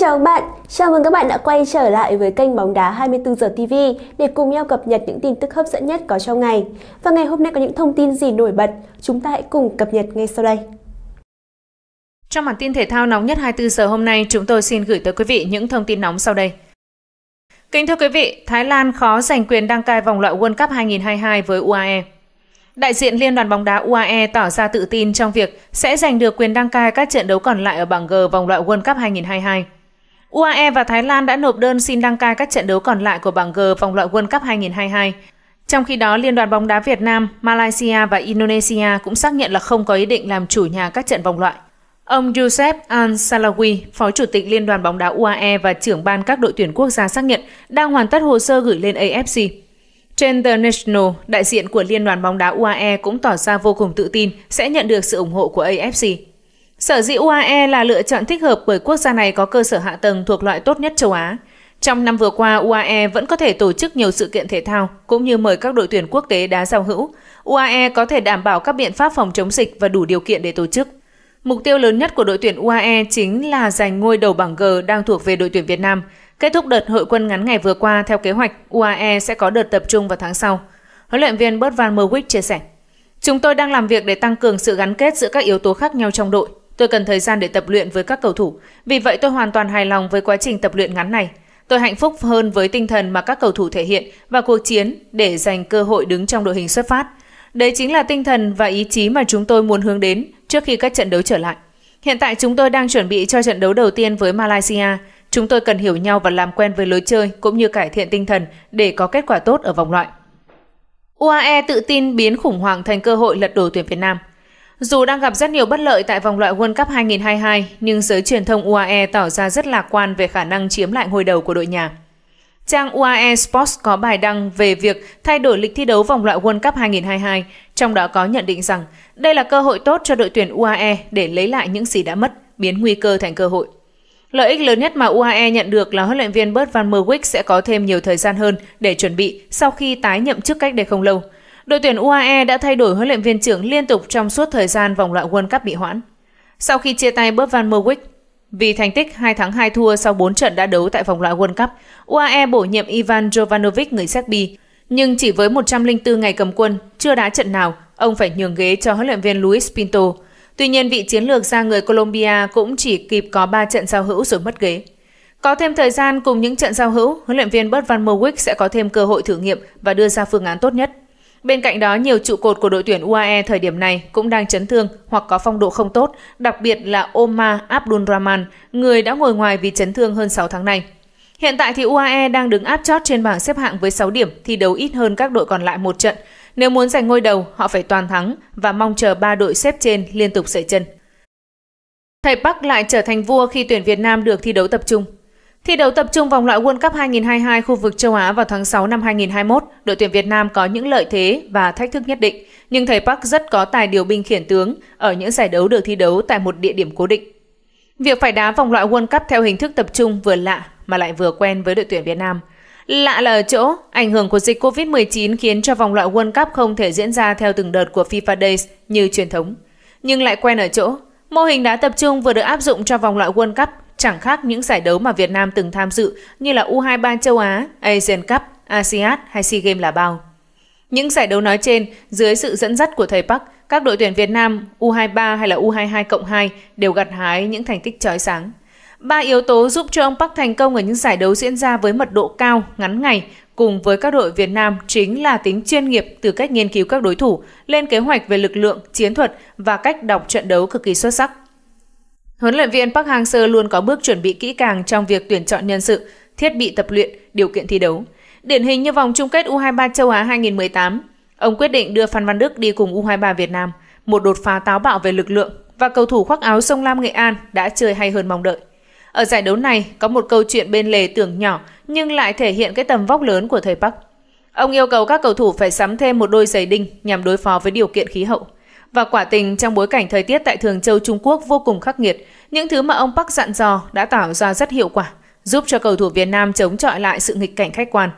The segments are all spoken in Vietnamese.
chào các bạn, chào mừng các bạn đã quay trở lại với kênh Bóng đá 24 giờ TV để cùng nhau cập nhật những tin tức hấp dẫn nhất có trong ngày. Và ngày hôm nay có những thông tin gì nổi bật, chúng ta hãy cùng cập nhật ngay sau đây. Trong bản tin thể thao nóng nhất 24 giờ hôm nay, chúng tôi xin gửi tới quý vị những thông tin nóng sau đây. Kính thưa quý vị, Thái Lan khó giành quyền đăng cai vòng loại World Cup 2022 với UAE. Đại diện Liên đoàn bóng đá UAE tỏ ra tự tin trong việc sẽ giành được quyền đăng cai các trận đấu còn lại ở bảng G vòng loại World Cup 2022. UAE và Thái Lan đã nộp đơn xin đăng cai các trận đấu còn lại của bảng G vòng loại World Cup 2022. Trong khi đó, Liên đoàn bóng đá Việt Nam, Malaysia và Indonesia cũng xác nhận là không có ý định làm chủ nhà các trận vòng loại. Ông Youssef Al-Salawi, Phó Chủ tịch Liên đoàn bóng đá UAE và trưởng ban các đội tuyển quốc gia xác nhận đang hoàn tất hồ sơ gửi lên AFC. Trên The National, đại diện của Liên đoàn bóng đá UAE cũng tỏ ra vô cùng tự tin sẽ nhận được sự ủng hộ của AFC. Sở dĩ UAE là lựa chọn thích hợp bởi quốc gia này có cơ sở hạ tầng thuộc loại tốt nhất châu Á. Trong năm vừa qua, UAE vẫn có thể tổ chức nhiều sự kiện thể thao, cũng như mời các đội tuyển quốc tế đá giao hữu. UAE có thể đảm bảo các biện pháp phòng chống dịch và đủ điều kiện để tổ chức. Mục tiêu lớn nhất của đội tuyển UAE chính là giành ngôi đầu bảng G đang thuộc về đội tuyển Việt Nam. Kết thúc đợt hội quân ngắn ngày vừa qua, theo kế hoạch, UAE sẽ có đợt tập trung vào tháng sau. Huấn luyện viên Bert Van Merwick chia sẻ. Chúng tôi đang làm việc để tăng cường sự gắn kết giữa các yếu tố khác nhau trong đội. Tôi cần thời gian để tập luyện với các cầu thủ, vì vậy tôi hoàn toàn hài lòng với quá trình tập luyện ngắn này. Tôi hạnh phúc hơn với tinh thần mà các cầu thủ thể hiện và cuộc chiến để giành cơ hội đứng trong đội hình xuất phát. Đấy chính là tinh thần và ý chí mà chúng tôi muốn hướng đến trước khi các trận đấu trở lại. Hiện tại chúng tôi đang chuẩn bị cho trận đấu đầu tiên với Malaysia. Chúng tôi cần hiểu nhau và làm quen với lối chơi cũng như cải thiện tinh thần để có kết quả tốt ở vòng loại. UAE tự tin biến khủng hoảng thành cơ hội lật đổ tuyển Việt Nam – dù đang gặp rất nhiều bất lợi tại vòng loại World Cup 2022, nhưng giới truyền thông UAE tỏ ra rất lạc quan về khả năng chiếm lại ngôi đầu của đội nhà. Trang UAE Sports có bài đăng về việc thay đổi lịch thi đấu vòng loại World Cup 2022, trong đó có nhận định rằng đây là cơ hội tốt cho đội tuyển UAE để lấy lại những gì đã mất, biến nguy cơ thành cơ hội. Lợi ích lớn nhất mà UAE nhận được là huấn luyện viên Bert Van Merwijk sẽ có thêm nhiều thời gian hơn để chuẩn bị sau khi tái nhậm chức cách đây không lâu – Đội tuyển UAE đã thay đổi huấn luyện viên trưởng liên tục trong suốt thời gian vòng loại World Cup bị hoãn. Sau khi chia tay Bob Van Merwick, vì thành tích 2 thắng 2 thua sau 4 trận đã đấu tại vòng loại World Cup, UAE bổ nhiệm Ivan Jovanovic người Serbia, nhưng chỉ với 104 ngày cầm quân, chưa đá trận nào, ông phải nhường ghế cho huấn luyện viên Luis Pinto. Tuy nhiên, vị chiến lược ra người Colombia cũng chỉ kịp có 3 trận giao hữu rồi mất ghế. Có thêm thời gian cùng những trận giao hữu, huấn luyện viên Bert Van Merwick sẽ có thêm cơ hội thử nghiệm và đưa ra phương án tốt nhất. Bên cạnh đó, nhiều trụ cột của đội tuyển UAE thời điểm này cũng đang chấn thương hoặc có phong độ không tốt, đặc biệt là Omar Abdul Rahman, người đã ngồi ngoài vì chấn thương hơn 6 tháng nay. Hiện tại thì UAE đang đứng áp chót trên bảng xếp hạng với 6 điểm, thi đấu ít hơn các đội còn lại một trận. Nếu muốn giành ngôi đầu, họ phải toàn thắng và mong chờ ba đội xếp trên liên tục sẩy chân. Thầy Park lại trở thành vua khi tuyển Việt Nam được thi đấu tập trung. Thi đấu tập trung vòng loại World Cup 2022 khu vực châu Á vào tháng 6 năm 2021, đội tuyển Việt Nam có những lợi thế và thách thức nhất định, nhưng thầy Park rất có tài điều binh khiển tướng ở những giải đấu được thi đấu tại một địa điểm cố định. Việc phải đá vòng loại World Cup theo hình thức tập trung vừa lạ mà lại vừa quen với đội tuyển Việt Nam. Lạ là ở chỗ, ảnh hưởng của dịch COVID-19 khiến cho vòng loại World Cup không thể diễn ra theo từng đợt của FIFA Days như truyền thống. Nhưng lại quen ở chỗ, mô hình đá tập trung vừa được áp dụng cho vòng loại World Cup chẳng khác những giải đấu mà Việt Nam từng tham dự như là U23 châu Á, Asian Cup, ASEAN hay SEA Games là bao. Những giải đấu nói trên, dưới sự dẫn dắt của thầy Park, các đội tuyển Việt Nam U23 hay là U22 cộng 2 đều gặt hái những thành tích chói sáng. Ba yếu tố giúp cho ông Park thành công ở những giải đấu diễn ra với mật độ cao, ngắn ngày cùng với các đội Việt Nam chính là tính chuyên nghiệp từ cách nghiên cứu các đối thủ, lên kế hoạch về lực lượng, chiến thuật và cách đọc trận đấu cực kỳ xuất sắc. Huấn luyện viên Park Hang-seo luôn có bước chuẩn bị kỹ càng trong việc tuyển chọn nhân sự, thiết bị tập luyện, điều kiện thi đấu. Điển hình như vòng chung kết U23 châu Á 2018, ông quyết định đưa Phan Văn Đức đi cùng U23 Việt Nam, một đột phá táo bạo về lực lượng và cầu thủ khoác áo sông Lam Nghệ An đã chơi hay hơn mong đợi. Ở giải đấu này có một câu chuyện bên lề tưởng nhỏ nhưng lại thể hiện cái tầm vóc lớn của thầy Park. Ông yêu cầu các cầu thủ phải sắm thêm một đôi giày đinh nhằm đối phó với điều kiện khí hậu. Và quả tình trong bối cảnh thời tiết tại Thường Châu Trung Quốc vô cùng khắc nghiệt, những thứ mà ông Park dặn dò đã tạo ra rất hiệu quả, giúp cho cầu thủ Việt Nam chống chọi lại sự nghịch cảnh khách quan.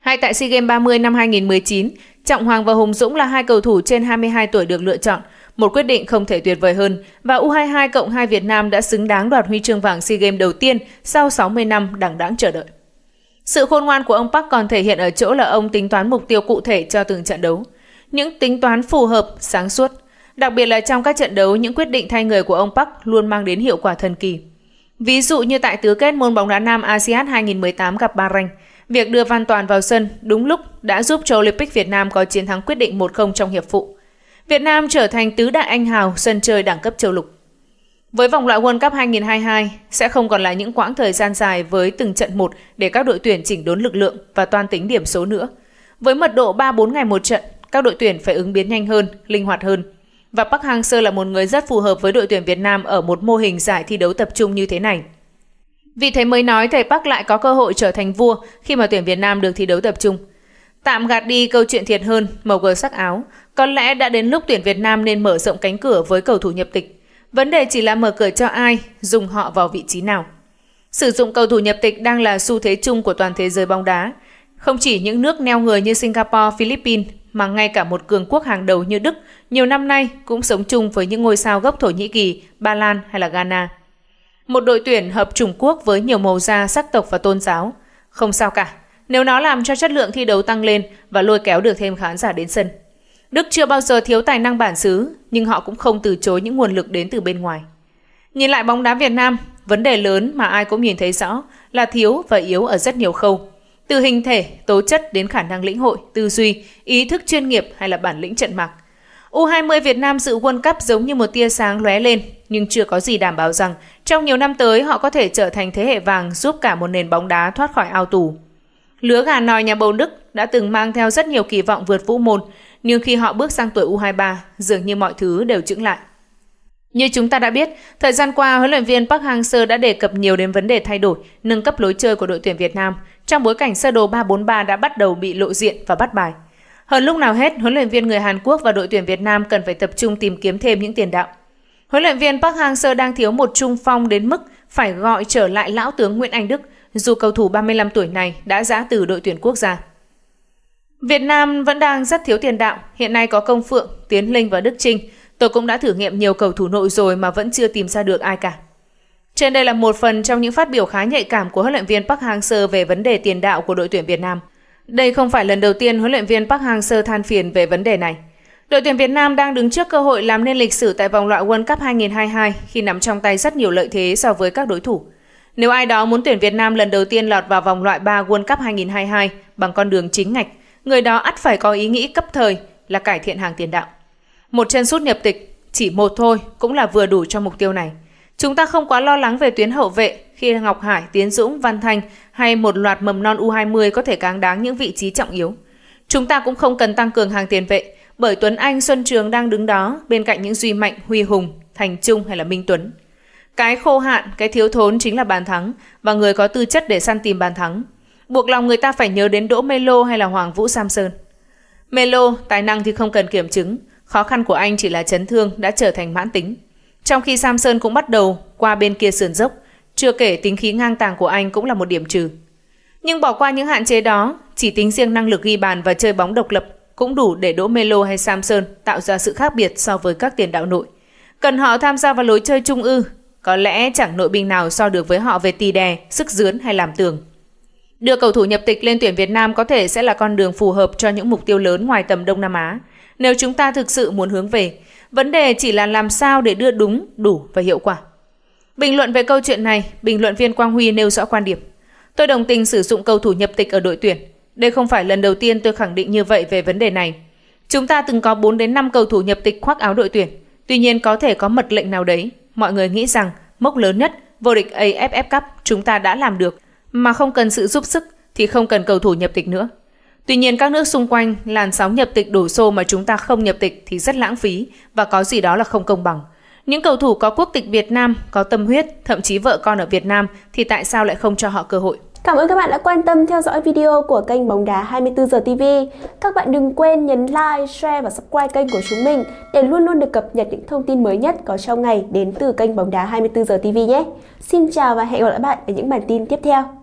Hai tại SEA Games 30 năm 2019, Trọng Hoàng và Hùng Dũng là hai cầu thủ trên 22 tuổi được lựa chọn, một quyết định không thể tuyệt vời hơn và U22 cộng 2 Việt Nam đã xứng đáng đoạt huy chương vàng SEA Games đầu tiên sau 60 năm đằng đẵng chờ đợi. Sự khôn ngoan của ông Park còn thể hiện ở chỗ là ông tính toán mục tiêu cụ thể cho từng trận đấu những tính toán phù hợp, sáng suốt. Đặc biệt là trong các trận đấu, những quyết định thay người của ông Park luôn mang đến hiệu quả thần kỳ. Ví dụ như tại tứ kết môn bóng đá nam ASEAN 2018 gặp Bahrain, việc đưa Văn Toàn vào sân đúng lúc đã giúp cho Olympic Việt Nam có chiến thắng quyết định 1-0 trong hiệp phụ. Việt Nam trở thành tứ đại anh hào sân chơi đẳng cấp châu lục. Với vòng loại World Cup 2022 sẽ không còn là những quãng thời gian dài với từng trận một để các đội tuyển chỉnh đốn lực lượng và toan tính điểm số nữa. Với mật độ 3-4 ngày một trận, các đội tuyển phải ứng biến nhanh hơn, linh hoạt hơn. Và Park Hang-seo là một người rất phù hợp với đội tuyển Việt Nam ở một mô hình giải thi đấu tập trung như thế này. Vì thế mới nói thầy Park lại có cơ hội trở thành vua khi mà tuyển Việt Nam được thi đấu tập trung. Tạm gạt đi câu chuyện thiệt hơn, màu cờ sắc áo, có lẽ đã đến lúc tuyển Việt Nam nên mở rộng cánh cửa với cầu thủ nhập tịch. Vấn đề chỉ là mở cửa cho ai, dùng họ vào vị trí nào. Sử dụng cầu thủ nhập tịch đang là xu thế chung của toàn thế giới bóng đá. Không chỉ những nước neo người như Singapore, Philippines mà ngay cả một cường quốc hàng đầu như Đức nhiều năm nay cũng sống chung với những ngôi sao gốc Thổ Nhĩ Kỳ, Ba Lan hay là Ghana. Một đội tuyển hợp Trung Quốc với nhiều màu da, sắc tộc và tôn giáo. Không sao cả, nếu nó làm cho chất lượng thi đấu tăng lên và lôi kéo được thêm khán giả đến sân. Đức chưa bao giờ thiếu tài năng bản xứ, nhưng họ cũng không từ chối những nguồn lực đến từ bên ngoài. Nhìn lại bóng đá Việt Nam, vấn đề lớn mà ai cũng nhìn thấy rõ là thiếu và yếu ở rất nhiều khâu từ hình thể, tố chất đến khả năng lĩnh hội, tư duy, ý thức chuyên nghiệp hay là bản lĩnh trận mạc. U20 Việt Nam dự World Cup giống như một tia sáng lóe lên, nhưng chưa có gì đảm bảo rằng trong nhiều năm tới họ có thể trở thành thế hệ vàng giúp cả một nền bóng đá thoát khỏi ao tù. Lứa gà nòi nhà bầu Đức đã từng mang theo rất nhiều kỳ vọng vượt vũ môn, nhưng khi họ bước sang tuổi U23, dường như mọi thứ đều chững lại. Như chúng ta đã biết, thời gian qua huấn luyện viên Park Hang-seo đã đề cập nhiều đến vấn đề thay đổi, nâng cấp lối chơi của đội tuyển Việt Nam trong bối cảnh sơ đồ 343 đã bắt đầu bị lộ diện và bắt bài. Hơn lúc nào hết, huấn luyện viên người Hàn Quốc và đội tuyển Việt Nam cần phải tập trung tìm kiếm thêm những tiền đạo. Huấn luyện viên Park Hang-seo đang thiếu một trung phong đến mức phải gọi trở lại lão tướng Nguyễn Anh Đức, dù cầu thủ 35 tuổi này đã giã từ đội tuyển quốc gia. Việt Nam vẫn đang rất thiếu tiền đạo, hiện nay có Công Phượng, Tiến Linh và Đức Trinh – Tôi cũng đã thử nghiệm nhiều cầu thủ nội rồi mà vẫn chưa tìm ra được ai cả. Trên đây là một phần trong những phát biểu khá nhạy cảm của huấn luyện viên Park Hang-seo về vấn đề tiền đạo của đội tuyển Việt Nam. Đây không phải lần đầu tiên huấn luyện viên Park Hang-seo than phiền về vấn đề này. Đội tuyển Việt Nam đang đứng trước cơ hội làm nên lịch sử tại vòng loại World Cup 2022 khi nắm trong tay rất nhiều lợi thế so với các đối thủ. Nếu ai đó muốn tuyển Việt Nam lần đầu tiên lọt vào vòng loại 3 World Cup 2022 bằng con đường chính ngạch, người đó ắt phải có ý nghĩ cấp thời là cải thiện hàng tiền đạo. Một chân sút nhập tịch, chỉ một thôi cũng là vừa đủ cho mục tiêu này. Chúng ta không quá lo lắng về tuyến hậu vệ khi Ngọc Hải, Tiến Dũng, Văn Thanh hay một loạt mầm non U20 có thể cáng đáng những vị trí trọng yếu. Chúng ta cũng không cần tăng cường hàng tiền vệ bởi Tuấn Anh, Xuân Trường đang đứng đó bên cạnh những Duy Mạnh, Huy Hùng, Thành Trung hay là Minh Tuấn. Cái khô hạn, cái thiếu thốn chính là bàn thắng và người có tư chất để săn tìm bàn thắng. Buộc lòng người ta phải nhớ đến Đỗ Melo hay là Hoàng Vũ Sam Sơn. Melo, tài năng thì không cần kiểm chứng, Khó khăn của anh chỉ là chấn thương đã trở thành mãn tính. Trong khi Samson cũng bắt đầu qua bên kia sườn dốc, chưa kể tính khí ngang tàng của anh cũng là một điểm trừ. Nhưng bỏ qua những hạn chế đó, chỉ tính riêng năng lực ghi bàn và chơi bóng độc lập cũng đủ để Đỗ Melo hay Samson tạo ra sự khác biệt so với các tiền đạo nội. Cần họ tham gia vào lối chơi trung ư, có lẽ chẳng nội binh nào so được với họ về tì đè, sức dướn hay làm tường. Đưa cầu thủ nhập tịch lên tuyển Việt Nam có thể sẽ là con đường phù hợp cho những mục tiêu lớn ngoài tầm Đông Nam Á, nếu chúng ta thực sự muốn hướng về. Vấn đề chỉ là làm sao để đưa đúng, đủ và hiệu quả. Bình luận về câu chuyện này, bình luận viên Quang Huy nêu rõ quan điểm. Tôi đồng tình sử dụng cầu thủ nhập tịch ở đội tuyển. Đây không phải lần đầu tiên tôi khẳng định như vậy về vấn đề này. Chúng ta từng có 4 đến 5 cầu thủ nhập tịch khoác áo đội tuyển. Tuy nhiên có thể có mật lệnh nào đấy. Mọi người nghĩ rằng mốc lớn nhất, vô địch AFF Cup chúng ta đã làm được – mà không cần sự giúp sức thì không cần cầu thủ nhập tịch nữa. Tuy nhiên các nước xung quanh làn sóng nhập tịch đổ xô mà chúng ta không nhập tịch thì rất lãng phí và có gì đó là không công bằng. Những cầu thủ có quốc tịch Việt Nam, có tâm huyết, thậm chí vợ con ở Việt Nam thì tại sao lại không cho họ cơ hội? Cảm ơn các bạn đã quan tâm theo dõi video của kênh Bóng đá 24 giờ TV. Các bạn đừng quên nhấn like, share và subscribe kênh của chúng mình để luôn luôn được cập nhật những thông tin mới nhất có trong ngày đến từ kênh Bóng đá 24 giờ TV nhé. Xin chào và hẹn gặp lại bạn ở những bản tin tiếp theo.